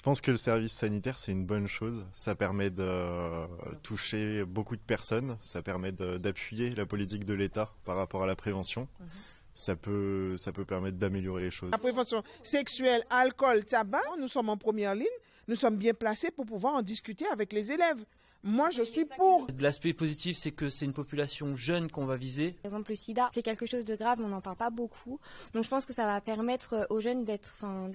Je pense que le service sanitaire, c'est une bonne chose. Ça permet de euh, toucher beaucoup de personnes, ça permet d'appuyer la politique de l'État par rapport à la prévention. Mhm. Ça peut, ça peut permettre d'améliorer les choses. La prévention sexuelle, alcool, tabac, nous sommes en première ligne, nous sommes bien placés pour pouvoir en discuter avec les élèves. Moi, je suis pour. L'aspect positif, c'est que c'est une population jeune qu'on va viser. Par exemple, le sida, c'est quelque chose de grave, on n'en parle pas beaucoup. Donc, je pense que ça va permettre aux jeunes d'être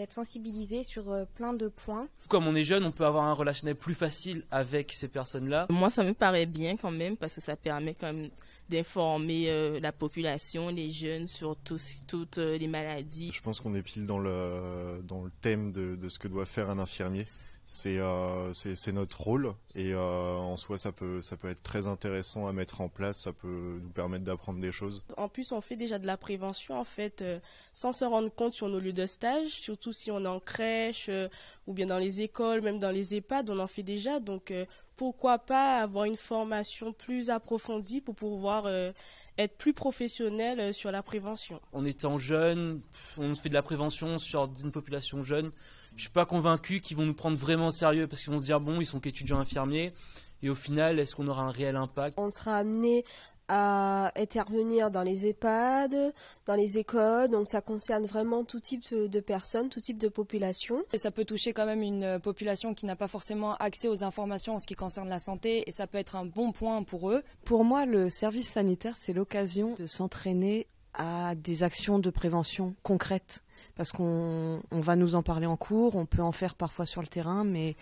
sensibilisés sur euh, plein de points. Comme on est jeune, on peut avoir un relationnel plus facile avec ces personnes-là. Moi, ça me paraît bien quand même, parce que ça permet quand même d'informer euh, la population, les jeunes, sur toutes euh, les maladies. Je pense qu'on est pile dans le, thème de, de ce que doit faire un infirmier. Euh, c'est notre rôle et euh, en soi ça peut être très intéressant à mettre en place ça peut nous permettre d'apprendre des choses en plus on fait déjà de la prévention en fait euh, sans se rendre compte sur nos lieux de stage surtout si on est en crèche ou bien dans les écoles même dans les EHPAD on en fait déjà donc pourquoi pas avoir une formation plus approfondie pour pouvoir être plus professionnel sur la prévention en étant jeune on fait de la prévention sur une population jeune je suis pas convaincu qu'ils vont nous prendre vraiment au sérieux parce qu'ils vont se dire bon, ils sont qu'étudiants infirmiers. Et au final, est-ce qu'on aura un réel impact On sera amené à intervenir dans les EHPAD, dans les écoles. Donc ça concerne vraiment tout type de personnes, tout type de population. Et ça peut toucher quand même une population qui n'a pas forcément accès aux informations en ce qui concerne la santé et ça peut être un bon point pour eux. Pour moi, le service sanitaire, c'est l'occasion de s'entraîner à des actions de prévention concrètes parce qu'on va nous en parler en cours, on peut en faire parfois sur le terrain, mais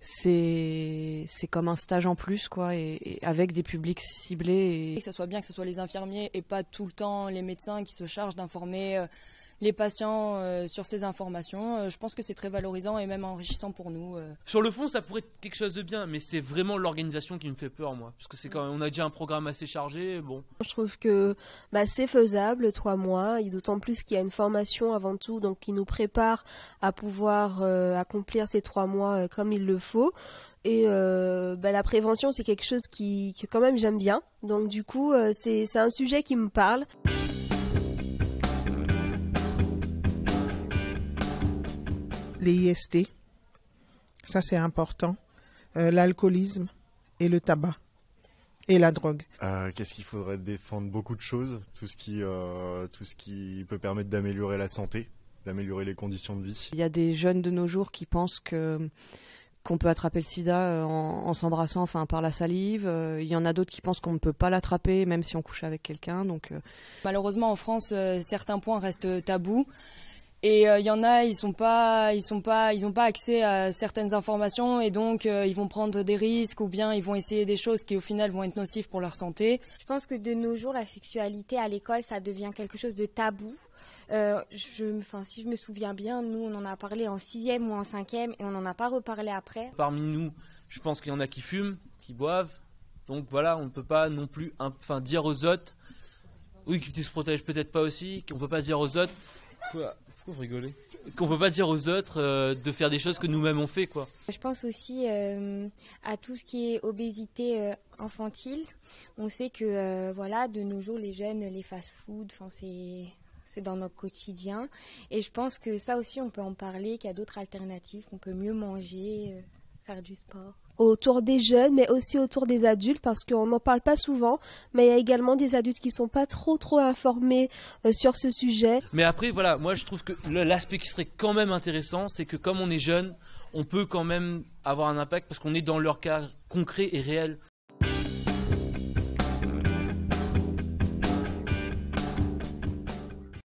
c'est comme un stage en plus quoi et, avec des publics ciblés et... que ce soit bien que ce soit les infirmiers et pas tout le temps les médecins qui se chargent d'informer euh, les patients euh, sur ces informations. Euh, je pense que c'est très valorisant et même enrichissant pour nous. Euh. Sur le fond, ça pourrait être quelque chose de bien, mais c'est vraiment l'organisation qui me fait peur, moi, parce que c'est quand on a déjà un programme assez chargé. Bon. Je trouve que bah, c'est faisable, trois mois, et d'autant plus qu'il y a une formation avant tout, donc qui nous prépare à pouvoir accomplir ces trois mois comme il le faut. Et bah, la prévention, c'est quelque chose qui, que quand même j'aime bien. Donc du coup, c'est un sujet qui me parle. l'IST, ça c'est important, euh, l'alcoolisme et le tabac et la drogue. Euh, qu'est-ce qu'il faudrait défendre Beaucoup de choses, tout ce qui, euh, tout ce qui peut permettre d'améliorer la santé, d'améliorer les conditions de vie. Il y a des jeunes de nos jours qui pensent qu'on peut attraper le sida en, s'embrassant, enfin par la salive. Il y en a d'autres qui pensent qu'on ne peut pas l'attraper même si on couche avec quelqu'un. Donc malheureusement en France, certains points restent tabous. Et euh, il y en a, ils sont pas, ils sont pas, ils ont pas accès à certaines informations et donc euh, ils vont prendre des risques ou bien ils vont essayer des choses qui au final vont être nocives pour leur santé. Je pense que de nos jours, la sexualité à l'école, ça devient quelque chose de tabou. Euh, enfin, si je me souviens bien, nous on en a parlé en sixième ou en cinquième et on n'en a pas reparlé après. Parmi nous, je pense qu'il y en a qui fument, qui boivent. Donc voilà, on ne peut pas non plus, enfin, dire aux autres, oui, qui se protègent peut-être pas aussi, qu'on peut pas dire aux autres. Quoi. Pourquoi ne Qu'on peut pas dire aux autres euh, de faire des choses que nous-mêmes on fait, quoi. Je pense aussi euh, à tout ce qui est obésité euh, infantile. On sait que, voilà, de nos jours, les jeunes, les fast-food, c'est c'est dans notre quotidien. Et je pense que ça aussi, on peut en parler, qu'il y a d'autres alternatives, qu'on peut mieux manger autour des jeunes, mais aussi autour des adultes, parce qu'on n'en parle pas souvent, mais il y a également des adultes qui sont pas trop trop informés euh, sur ce sujet. Mais après, voilà, moi je trouve que l'aspect qui serait quand même intéressant, c'est que comme on est jeune, on peut quand même avoir un impact parce qu'on est dans leur cas concret et réel.